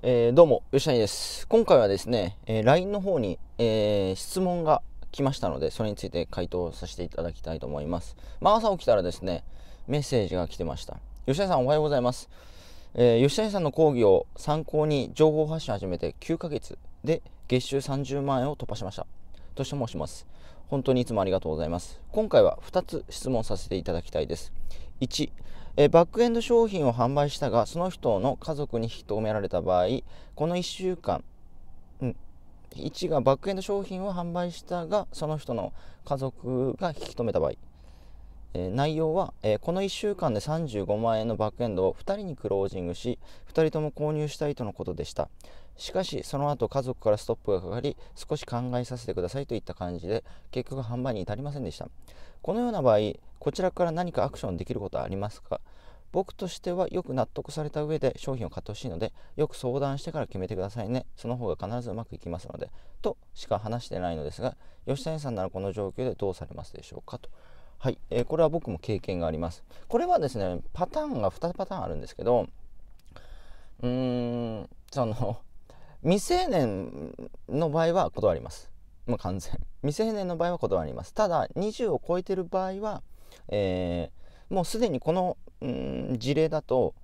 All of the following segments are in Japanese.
えー、どうも、吉谷です。今回はですね、えー、LINE の方に、えー、質問が来ましたので、それについて回答させていただきたいと思います。まあ、朝起きたらですね、メッセージが来てました。吉谷さん、おはようございます。え吉谷さんの講義を参考に情報発信を始めて9ヶ月で月収30万円を突破しました。と申します。本当にいつもありがとうございます。今回は2つ質問させていただきたいです。1、えバックエンド商品を販売したがその人の家族に引き止められた場合この1週間、うん、1がバックエンド商品を販売したがその人の家族が引き止めた場合、え内容は、えー、この1週間で35万円のバックエンドを2人にクロージングし2人とも購入したいとのことでしたしかしその後家族からストップがかかり少し考えさせてくださいといった感じで結局販売に至りませんでしたこのような場合こちらから何かアクションできることはありますか僕としてはよく納得された上で商品を買ってほしいのでよく相談してから決めてくださいねその方が必ずうまくいきますのでとしか話してないのですが吉谷さんならこの状況でどうされますでしょうかとはい、えー、これは僕も経験がありますこれはですねパターンが2パターンあるんですけどうーんその未成年の場合は断りますもう完全未成年の場合は断りますただ20を超えてる場合はえーもうすでにこの、うん、事例だと、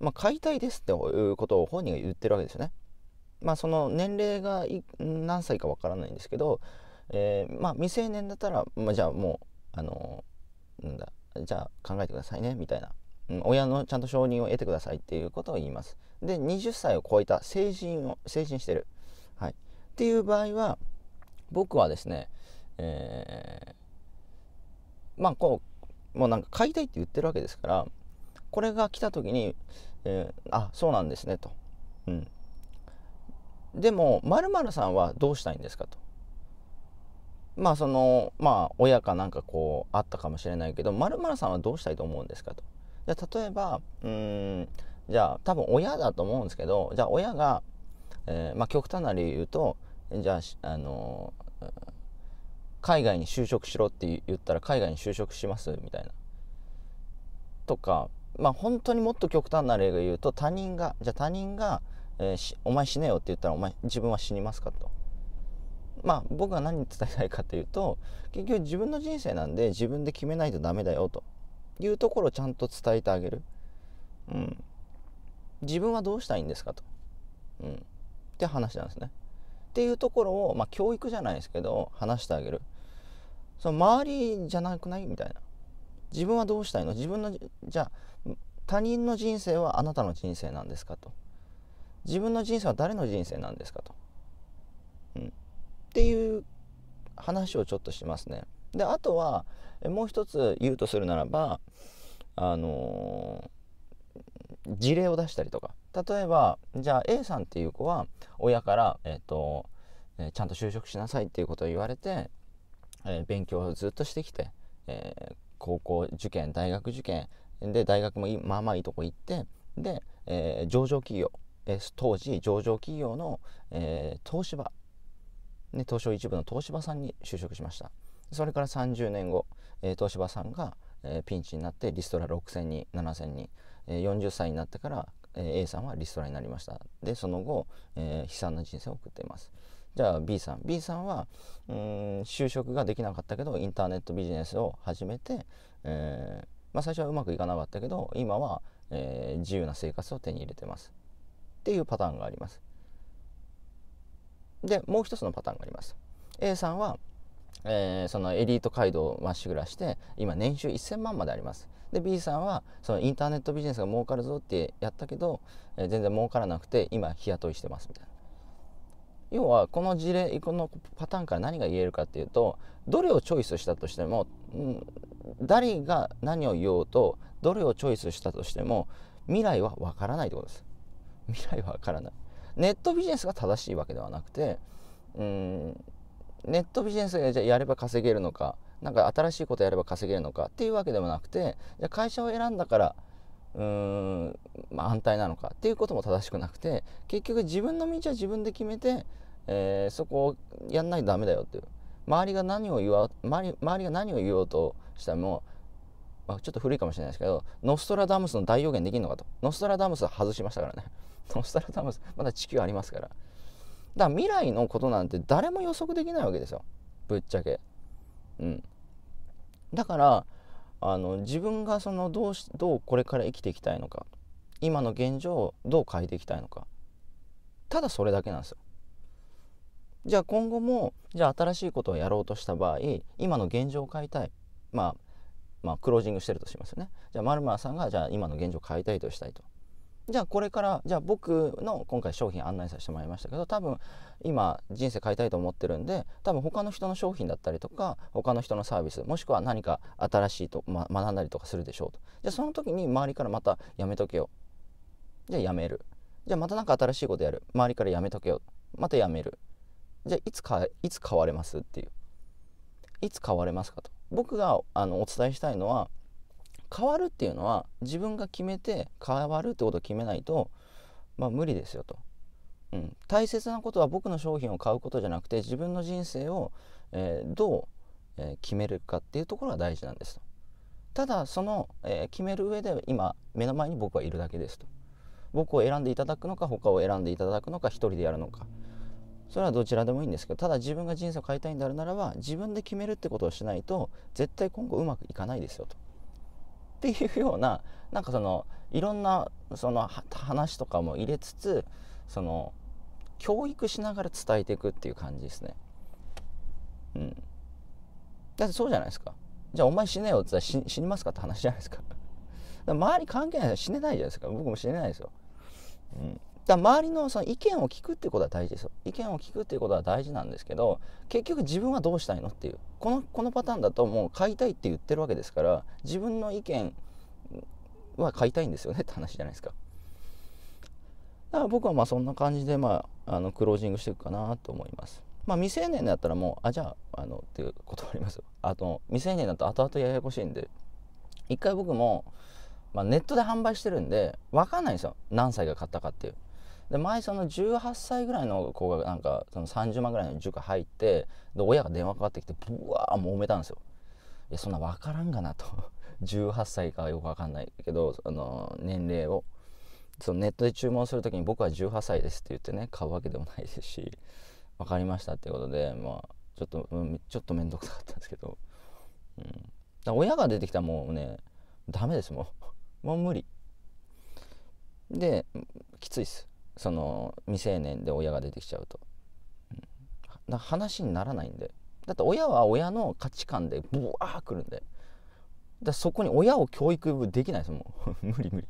まあ、解体ですっていうことを本人が言ってるわけですよね。まあ、その年齢が何歳かわからないんですけど、えー、まあ、未成年だったら、まあ、じゃあもうあのなんだじゃあ考えてくださいねみたいな、うん、親のちゃんと承認を得てくださいっていうことを言います。で20歳を超えた成人を成人してる、はい、っていう場合は僕はですね、えー、まあこうもうなんか買いたいって言ってるわけですからこれが来た時に、えー、あそうなんですねと。うん、でも○○さんはどうしたいんですかと。まあそのまあ親かなんかこうあったかもしれないけど○○さんはどうしたいと思うんですかと。じゃあ例えばうんじゃあ多分親だと思うんですけどじゃあ親が、えー、まあ極端な理由言うとじゃああのー海外に就職しろって言ったら海外に就職しますみたいな。とかまあ本当にもっと極端な例が言うと他人がじゃあ他人が、えー、お前死ねよ」って言ったら「お前自分は死にますか?」と。まあ僕が何に伝えたいかというと結局自分の人生なんで自分で決めないとダメだよというところをちゃんと伝えてあげる。うん、自分はどうしたいんですかと。うん、って話なんですね。っていうところを、まあ、教育じゃないですけど話してあげる。その周りじゃなくないみたいな自分はどうしたいの自分のじゃあ他人の人生はあなたの人生なんですかと自分の人生は誰の人生なんですかと、うん、っていう話をちょっとしますね。であとはもう一つ言うとするならばあのー、事例を出したりとか例えばじゃあ A さんっていう子は親から、えーとちゃんと就職しなさいっていうことを言われてえ勉強をずっとしてきて、え高校受験大学受験で大学もまあまあいいとこ行ってで、え上場企業、え当時上場企業の、え東芝、ね、東証一部の東芝さんに就職しましたそれから30年後、え東芝さんが、えピンチになってリストラ6000人7000人、え40歳になってから A さんはリストラになりましたでその後、えー、悲惨な人生を送っていますじゃあ B さん B さんはうん就職ができなかったけどインターネットビジネスを始めて、えー、まあ、最初はうまくいかなかったけど今は、えー、自由な生活を手に入れてますっていうパターンがありますでもう一つのパターンがあります A さんは、えー、そのエリート街道をまっしぐらして今年収1000万までありますで B さんはそのインターネットビジネスが儲かるぞってやったけど、えー、全然儲からなくて今日雇いしてますみたいな要はこの事例このパターンから何が言えるかっていうとどれをチョイスしたとしても、誰が何を言おうとどれをチョイスしたとしても未来はわからないってことです未来はわからないネットビジネスが正しいわけではなくてうんネットビジネスでじゃやれば稼げるのか何か新しいことやれば稼げるのかっていうわけでもなくてじゃ会社を選んだからうーん、まあ、安泰なのかっていうことも正しくなくて結局自分の道は自分で決めてえー、そこをやんないとダメだよっていう周りが何を言わ周り周りが何を言おうとしたもまあ、ちょっと古いかもしれないですけどノストラダムスの大予言できるのかとノストラダムスは外しましたからね ノストラダムスまだ地球ありますからだから未来のことなんて誰も予測できないわけですよぶっちゃけうんだからあの自分がそのどうしどうこれから生きていきたいのか今の現状をどう変えていきたいのかただそれだけなんですよじゃあ今後もじゃあ新しいことをやろうとした場合今の現状を変えたい、まあ、まあクロージングしてるとしますよねじゃあまるまるさんがじゃあ今の現状を変えたいとしたいとじゃあこれからじゃあ僕の今回商品案内させてもらいましたけど多分今人生変えたいと思ってるんで多分他の人の商品だったりとか他の人のサービスもしくは何か新しいと、ま、学んだりとかするでしょうとじゃあその時に周りからまたやめとけよじゃあやめるじゃあまた何か新しいことやる周りからやめとけよまたやめるじゃあいつかいつ買われますっていういつ買われますかと僕があのお伝えしたいのは変わるっていうのは自分が決めて変わるってことを決めないと、まあ、無理ですよと、うん、大切なことは僕の商品を買うことじゃなくて自分の人生を、えー、どう、えー、決めるかっていうところが大事なんですとただその、えー、決める上で今目の前に僕はいるだけですと僕を選んでいただくのか他を選んでいただくのか一人でやるのかそれはどちらでもいいんですけどただ自分が人生を変えたいんであるならば自分で決めるってことをしないと絶対今後うまくいかないですよと。っていうようななんかそのいろんなその話とかも入れつつその教育しながら伝えていくっていう感じですね。うん、だってそうじゃないですか。じゃあお前死ねよって言ったら死にますかって話じゃないですか。か周り関係ない人は死ねないじゃないですか。僕も死ねないですよ。うんだ周りのその意見を聞くってことは大事ですよ意見を聞くっていうことは大事なんですけど結局自分はどうしたいのっていうこのこのパターンだともう買いたいって言ってるわけですから自分の意見は買いたいんですよねって話じゃないですかだから僕はまあそんな感じで、まあ、あのクロージングしていくかなと思いますまあ、未成年だったらもうあじゃああのっていうことありますよあと未成年だと後々ややこしいんで一回僕も、まあ、ネットで販売してるんで分かんないんですよ何歳が買ったかっていうで前その18歳ぐらいの子がなんかその30万ぐらいの塾入ってで親が電話かかってきてブワー埋めたんですよ。いやそんな分からんがなと18 歳かよく分かんないけどあの年齢をそのネットで注文する時に僕は18歳ですって言ってね買うわけでもないですし分かりましたっていうことでまあちょっと、うん、ちょっと面倒くさかったんですけど、うん、だ親が出てきたらもうねダメですもうもう無理できついっすその未成年で親が出てきちゃうと、うん、話にならないんでだって親は親の価値観でブワーくるんでだそこに親を教育できないですもう 無理無理、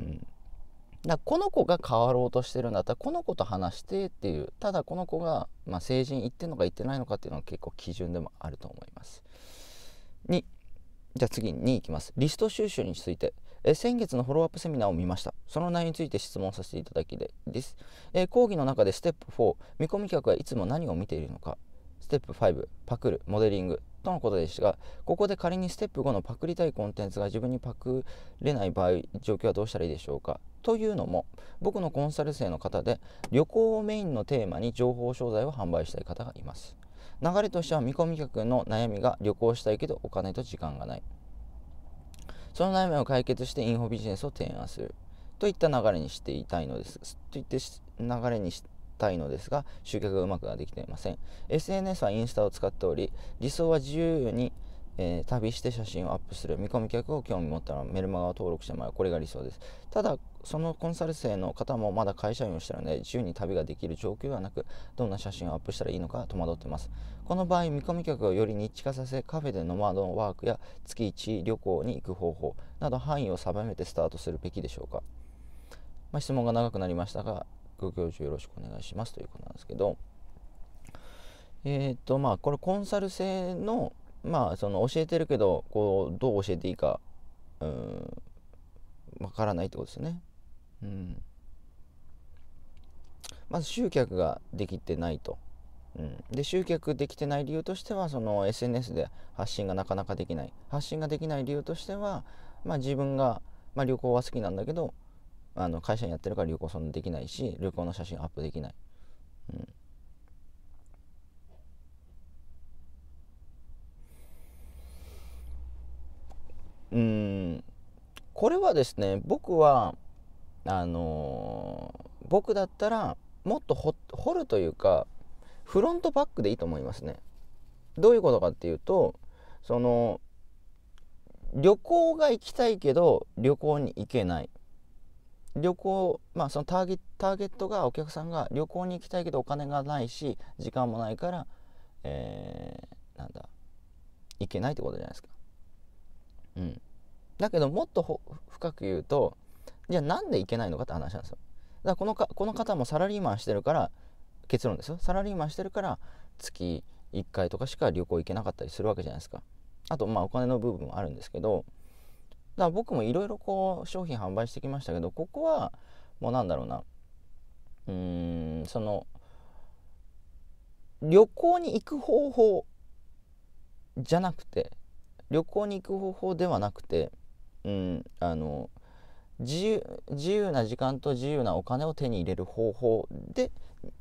うん、だこの子が変わろうとしてるんだったらこの子と話してっていうただこの子が、まあ、成人言ってんのか言ってないのかっていうのは結構基準でもあると思います2じゃあ次に2いきますリスト収集についてえ先月のフォローアップセミナーを見ました。その内容について質問させていただきです。え講義の中でステップ4、見込み客はいつも何を見ているのか、ステップ5、パクる、モデリングとのことですが、ここで仮にステップ5のパクりたいコンテンツが自分にパクれない場合、状況はどうしたらいいでしょうかというのも、僕のコンサル生の方で、旅行をメインのテーマに情報商材を販売したい方がいます。流れとしては見込み客の悩みが旅行したいけどお金と時間がない。その悩みを解決してインフォビジネスを提案するといった流れにしていたいのですといって流れにしたいのですが集客がうまくができていません SNS はインスタを使っており理想は自由にえー、旅して写真をアップする見込み客を興味持ったらメルマガを登録してもらうこれが理想ですただそのコンサル生の方もまだ会社員をしてるので自由に旅ができる状況ではなくどんな写真をアップしたらいいのか戸惑ってますこの場合見込み客をより日地化させカフェでノマドワークや月1旅行に行く方法など範囲を定めてスタートするべきでしょうか、まあ、質問が長くなりましたがご教授よろしくお願いしますということなんですけどえっ、ー、とまあこれコンサル制のまあその教えてるけどこうどう教えていいかうんわからないってことですよね。うんまず集客ができてないと。うん、で集客できてない理由としてはその SNS で発信がなかなかできない発信ができない理由としては、まあ、自分が、まあ、旅行は好きなんだけどあの会社にやってるから旅行そんなできないし旅行の写真アップできない、うん、うん、これはですね僕はあのー、僕だったらもっと掘るというかフロントバックでいいと思いますね。どういうことかっていうとその旅行が行きたいけど旅行に行けない旅行まあそのターゲターゲットがお客さんが旅行に行きたいけどお金がないし時間もないから、えー、なんだ行けないってことじゃないですか。うん、だけどもっと深く言うとじゃあなんで行けないのかって話なんですよ。だからこのかこの方もサラリーマンしてるから結論ですよサラリーマンしてるから月1回とかしか旅行行けなかったりするわけじゃないですかあとまあお金の部分もあるんですけどだから僕もいろいろこう商品販売してきましたけどここはもうなんだろうなうーんその旅行に行く方法じゃなくて旅行に行く方法ではなくてうんあの自由自由な時間と自由なお金を手に入れる方法で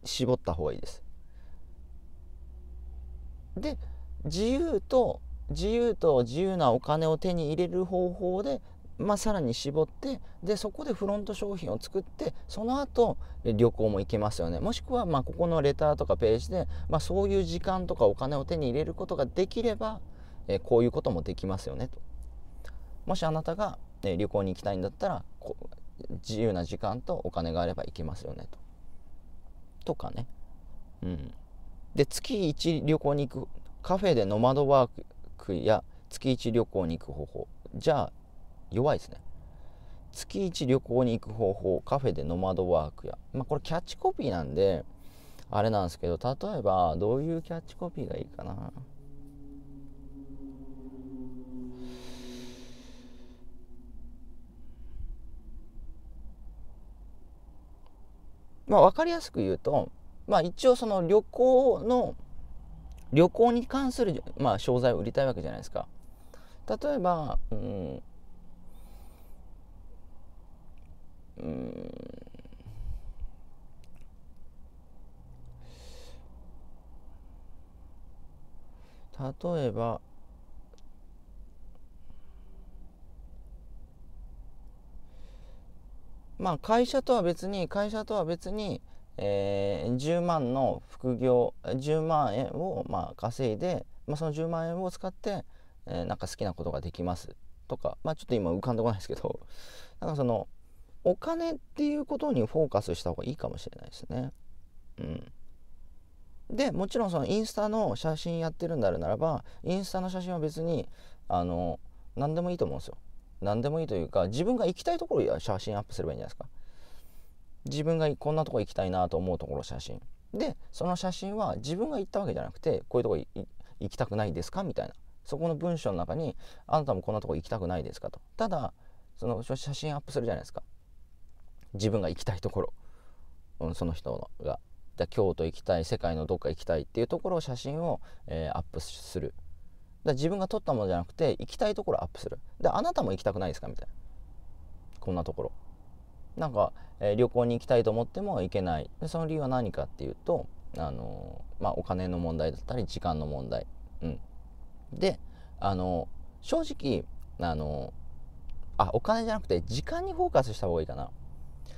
絞った方がいいです。で自由と自由と自由なお金を手に入れる方法で、まあ、さらに絞ってでそこでフロント商品を作ってその後旅行も行けますよねもしくはまあここのレターとかページで、まあ、そういう時間とかお金を手に入れることができれば、えこういうこともできますよねと。もしあなたがえ旅行に行きたいんだったら自由な時間とお金があれば行けますよねと。とかね。うん、で月1旅行に行くカフェでノマドワークや月1旅行に行く方法じゃあ弱いですね。月1旅行に行く方法カフェでノマドワークや、まあ、これキャッチコピーなんであれなんですけど例えばどういうキャッチコピーがいいかな。まあ、分かりやすく言うと、まあ、一応その旅行の旅行に関する、まあ、商材を売りたいわけじゃないですか。例えば、うん、うん、例えば、まあ、会社とは別に会社とは別に、えー、10万の副業10万円をまあ稼いで、まあ、その10万円を使って、えー、なんか好きなことができますとか、まあ、ちょっと今浮かんでこないですけど なんかそのお金っていうことにフォーカスした方がいいかもしれないですね。うん、でもちろんそのインスタの写真やってるんであるならばインスタの写真は別にあの何でもいいと思うんですよ。何でもいいというか自分が行きたいところや写真アップすればいいんじゃないですか自分がこんなとこ行きたいなと思うところ写真でその写真は自分が行ったわけじゃなくてこういうとこ行きたくないですかみたいなそこの文章の中にあなたもこんなとこ行きたくないですかとただその写真アップするじゃないですか自分が行きたいところ、うん、その人がじゃ京都行きたい世界のどっか行きたいっていうところを写真を、えー、アップするだ自分が取ったものじゃなくて行きたいところアップするであなたも行きたくないですかみたいなこんなところなんか、えー、旅行に行きたいと思っても行けないでその理由は何かっていうとあのー、まあ、お金の問題だったり時間の問題うんであのー、正直あのあお金じゃなくて時間にフォーカスした方がいいかな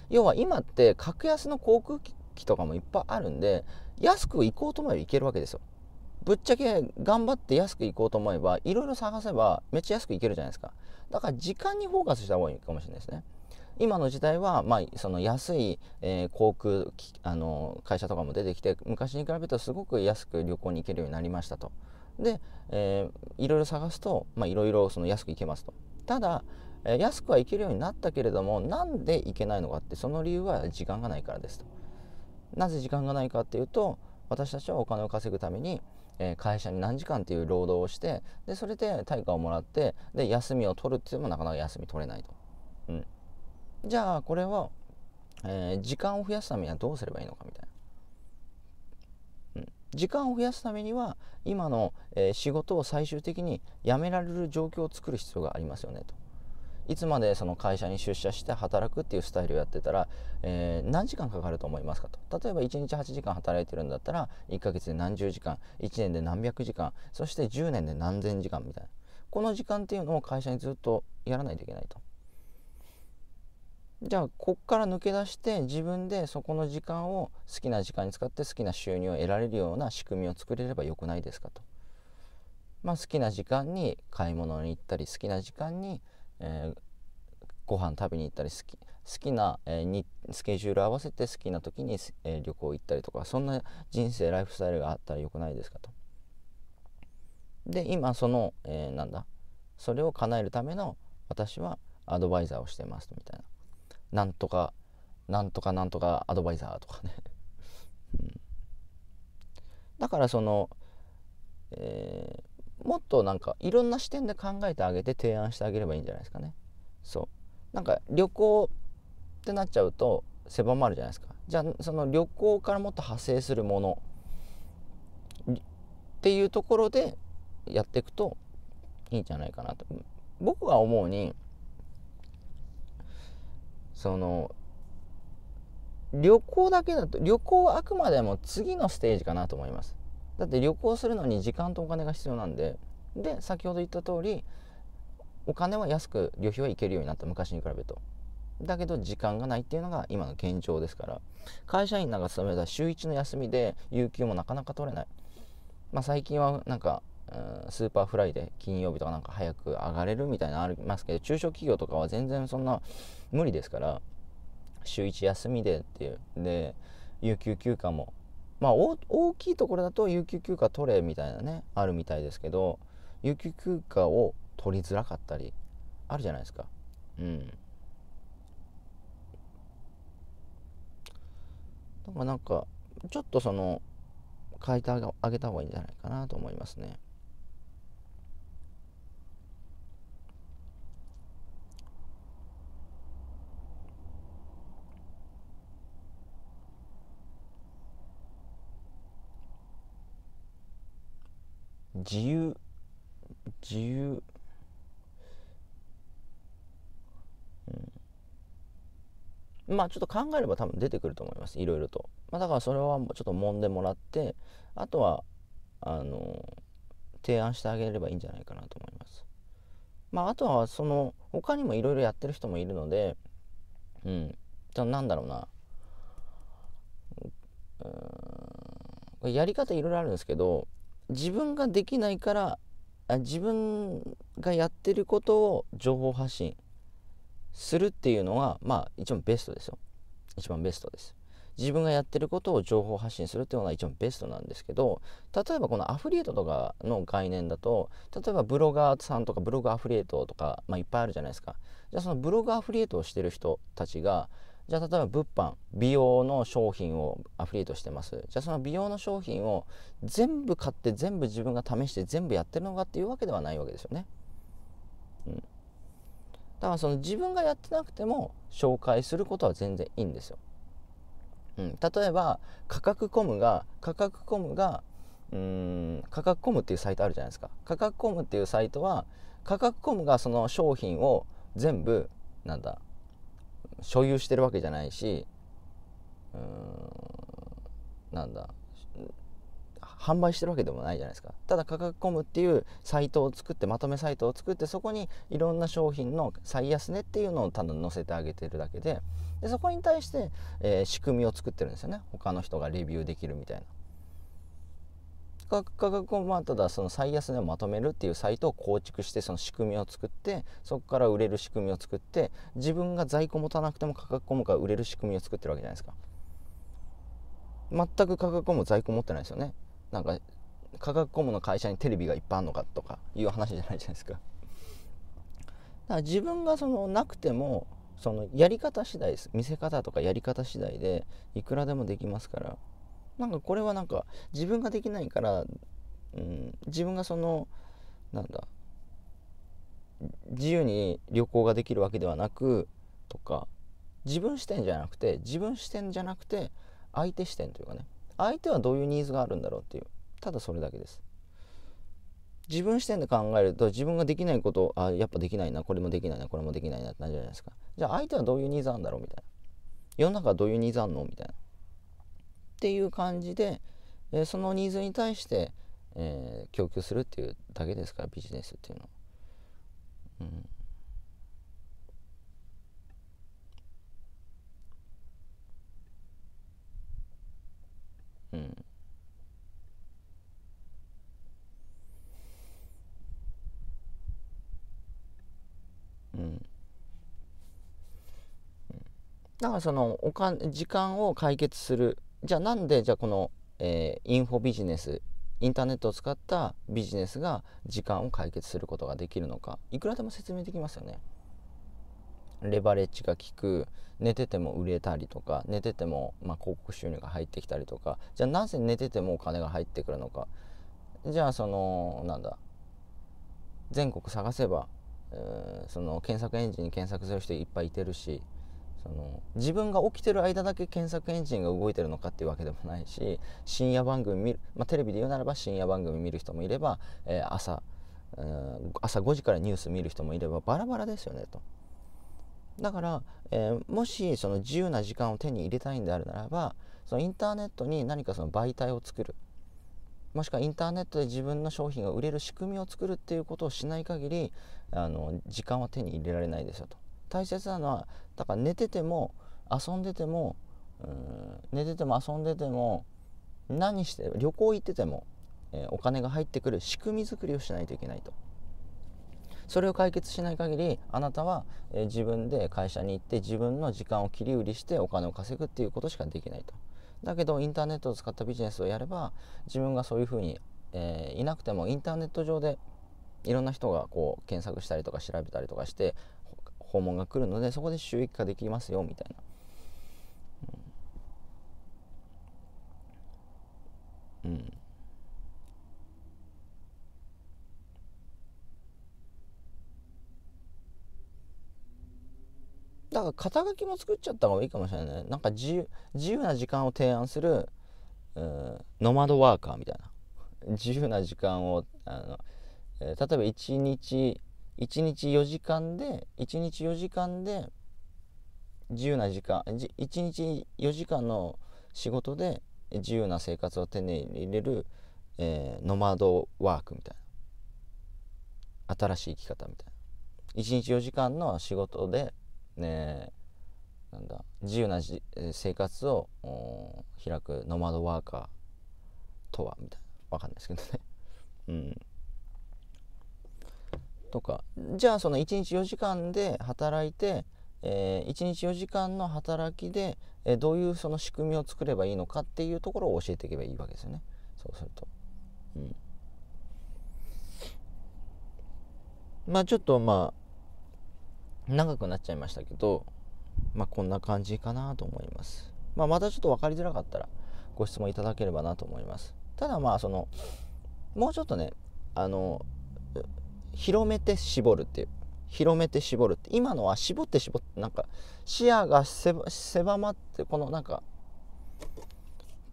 要は今って格安の航空機とかもいっぱいあるんで安く行こうと思えば行けるわけですよぶっちゃけ頑張って安く行こうと思えばいろいろ探せばめっちゃ安く行けるじゃないですかだから時間にフォーカスした方がいいかもしれないですね今の時代は、まあ、その安い、えー、航空あの会社とかも出てきて昔に比べるとすごく安く旅行に行けるようになりましたとで、えいろいろ探すと、まいろいろその安く行けますとただ、えー、安くは行けるようになったけれどもなんで行けないのかってその理由は時間がないからですとなぜ時間がないかっていうと私たちはお金を稼ぐために、え会社に何時間っていう労働をしてでそれで対価をもらってで休みを取るっていうのもなかなか休み取れないと。うん、じゃあこれは、えー、時間を増やすためにはどうすればいいのかみたいな。うん、時間を増やすためには今の、えー、仕事を最終的にやめられる状況を作る必要がありますよねと。いつまでその会社に出社して働くっていうスタイルをやってたら、えー、何時間かかると思いますかと例えば1日8時間働いてるんだったら1ヶ月で何十時間1年で何百時間そして10年で何千時間みたいなこの時間っていうのを会社にずっとやらないといけないと。じゃあこっから抜け出して自分でそこの時間を好きな時間に使って好きな収入を得られるような仕組みを作れればよくないですかと。まあ、好きな時間に買い物に行ったり好きな時間にえー、ご飯食べに行ったり好き好きな、えー、にスケジュール合わせて好きな時に、えー、旅行行ったりとかそんな人生ライフスタイルがあったらよくないですかと。で今その、えー、なんだそれを叶えるための私はアドバイザーをしてますみたいな。なんとかなんとかなんとかアドバイザーとかねうん、だからその、えー、もっとなんかいろんな視点で考えてあげて提案してあげればいいんじゃないですかね。そうなんか旅行ってなっちゃうと狭まるじゃないですか。じゃあその旅行からもっと派生するものっていうところでやっていくといいんじゃないかなと。僕が思うにその旅行だけだと旅行はあくまでも次のステージかなと思います。だって旅行するのに時間とお金が必要なんでで先ほど言った通りお金は安く旅費は行けるようになった昔に比べるとだけど時間がないっていうのが今の現状ですから会社員なんか勤めたら週1の休みで有給もなかなか取れない、まあ、最近はなんかスーパーフライで金曜日とかなんか早く上がれるみたいなのありますけど中小企業とかは全然そんな無理ですから週1休みでっていうで有給休暇もまあ大きいところだと有給休暇取れみたいなねあるみたいですけど有給休暇を取りづらかったりあるじゃないですかうんだからなんかちょっとその書いてあげた方がいいんじゃないかなと思いますね自由自由、うん、まあちょっと考えれば多分出てくると思いますいろいろと、まあ、だからそれはちょっと揉んでもらってあとはあの提案してあげればいいんじゃないかなと思いますまああとはその他にもいろいろやってる人もいるのでうんじゃなんだろうなうんやり方いろいろあるんですけど自分ができないから自分がやってることを情報発信するっていうのがまあ一番ベストですよ一番ベストです自分がやってることを情報発信するっていうのが一番ベストなんですけど例えばこのアフリエイトとかの概念だと例えばブロガーさんとかブログアフリエイトとか、まあ、いっぱいあるじゃないですかじゃあそのブログアフリエイトをしてる人たちがじゃあ例えば物販美容の商品をアフリエイトしてますじゃあその美容の商品を全部買って全部自分が試して全部やってるのかっていうわけではないわけですよね、うん、だからその自分がやってなくても紹介することは全然いいんですよ、うん、例えば価格コムが価格コムがうん価格コムっていうサイトあるじゃないですか価格コムっていうサイトは価格コムがその商品を全部なんだ所有してるわけじゃないしうーんなんだ販売してるわけでもないじゃないですかただ価格コムっていうサイトを作ってまとめサイトを作ってそこにいろんな商品の最安値っていうのをた分載せてあげてるだけででそこに対して、えー、仕組みを作ってるんですよね他の人がレビューできるみたいな価格コマートだその最安値をまとめるっていうサイトを構築してその仕組みを作ってそこから売れる仕組みを作って自分が在庫持たなくても価格コムから売れる仕組みを作ってるわけじゃないですか全く価格コム在庫持ってないですよねなんか価格コムの会社にテレビがいっぱいあるのかとかいう話じゃないじゃないですかだから自分がそのなくてもそのやり方次第です見せ方とかやり方次第でいくらでもできますからなんかこれはなんか自分ができないから、うん、自分がそのなんだ自由に旅行ができるわけではなくとか自分視点じゃなくて自分視点じゃなくて相手視点というかね相手はどういうニーズがあるんだろうっていうただそれだけです自分視点で考えると自分ができないことあやっぱできないなこれもできないなこれもできないなってなるじゃないですかじゃあ相手はどういうニーズあるんだろうみたいな世の中はどういうニーズあんのみたいなっていう感じで、えそのニーズに対して、えー、供給するっていうだけですからビジネスっていうのは。うん、うん、うん。だからそのおか時間を解決するじゃあなんでじゃあこの、えー、インフォビジネスインターネットを使ったビジネスが時間を解決することができるのかいくらでも説明できますよね。レバレッジが効く寝てても売れたりとか寝てても、まあ、広告収入が入ってきたりとかじゃあなぜ寝ててもお金が入ってくるのかじゃあそのなんだ全国探せば、えー、その検索エンジンに検索する人いっぱいいてるしその自分が起きてる間だけ検索エンジンが動いてるのかっていうわけでもないし深夜番組見る、まあ、テレビで言うならば深夜番組見る人もいれば、えー、朝朝5時からニュース見る人もいればバラバラですよねと。だから、えー、もしその自由な時間を手に入れたいんであるならばそのインターネットに何かその媒体を作るもしくはインターネットで自分の商品が売れる仕組みを作るっていうことをしない限りあり時間は手に入れられないですよと。大切なのはだから寝てても遊んでてもうん寝てても遊んでても何して旅行行ってても、えー、お金が入ってくる仕組み作りをしないといけないと。それを解決しない限りあなたは、えー、自分で会社に行って自分の時間を切り売りしてお金を稼ぐっていうことしかできないと。だけどインターネットを使ったビジネスをやれば自分がそういうふうに、えー、いなくてもインターネット上でいろんな人がこう検索したりとか調べたりとかして訪問が来るのでそこで収益化できますよみたいな。うん、うんだから肩書きも作っちゃった方がいいかもしれないなんか自由自由な時間を提案するうノマドワーカーみたいな自由な時間をあの、えー、例えば1日1日4時間で1日4時間で自由な時間1日4時間の仕事で自由な生活を手に入れる、えー、ノマドワークみたいな新しい生き方みたいな1日4時間の仕事で、ね、なんだ自由な生活を開くノマドワーカーとはみたいな分かんないですけどね。うんとかじゃあその1日4時間で働いて、えー、1日4時間の働きで、えー、どういうその仕組みを作ればいいのかっていうところを教えていけばいいわけですよねそうすると。うん、まあちょっとまあ長くなっちゃいましたけど、まあ、こんな感じかなと思います。まあ、またちょっと分かりづらかったらご質問いただければなと思います。ただまあそのもうちょっとねあの広めて絞るっていう広めて絞るって今のは絞って絞ってなんか視野が狭まってこのなんか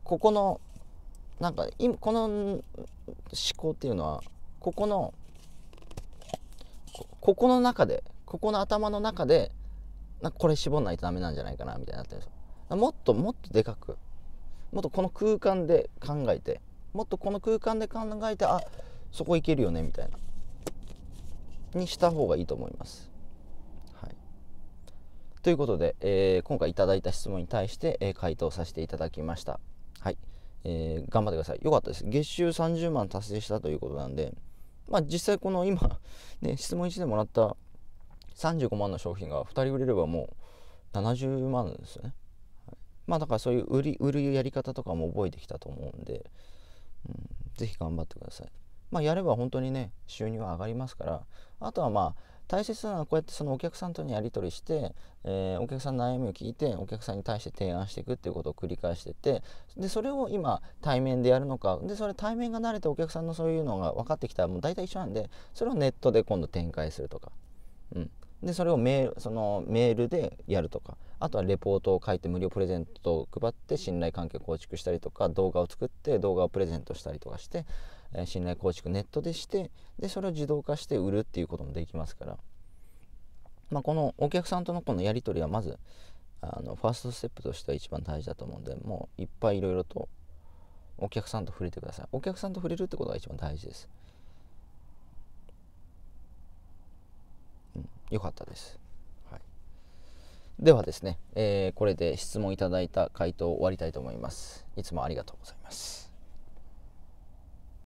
ここのなんかこの思考っていうのはここのここの中でここの頭の中でなんかこれ絞んないとダメなんじゃないかなみたいになってるんですよもっともっとでかくもっとこの空間で考えてもっとこの空間で考えてあそこ行けるよねみたいなにした方がいいと思います。はい、ということで、えー、今回いただいた質問に対して、えー、回答させていただきました。はいえー、頑張ってください。よかったです。月収30万達成したということなんで、まあ、実際この今、ね、質問1でもらった35万の商品が2人売れればもう70万ですよね。はい、まあだからそういう売り売るやり方とかも覚えてきたと思うんで、うん、ぜひ頑張ってください。まあ、やれば本当にね収入は上がりますからあとはまあ大切なのはこうやってそのお客さんとのやり取りして、えー、お客さんの悩みを聞いてお客さんに対して提案していくっていうことを繰り返しててでそれを今対面でやるのかでそれ対面が慣れてお客さんのそういうのが分かってきたらもう大体一緒なんでそれをネットで今度展開するとか、うん、でそれをメールそのメールでやるとかあとはレポートを書いて無料プレゼントを配って信頼関係を構築したりとか動画を作って動画をプレゼントしたりとかして信頼構築ネットでしてでそれを自動化して売るっていうこともできますから、まあ、このお客さんとのこのやり取りはまずあのファーストステップとしては一番大事だと思うんでもういっぱいいろいろとお客さんと触れてくださいお客さんと触れるってことが一番大事です、うん、よかったですではですね、えー、これで質問いただいた回答を終わりたいと思います。いつもありがとうございます。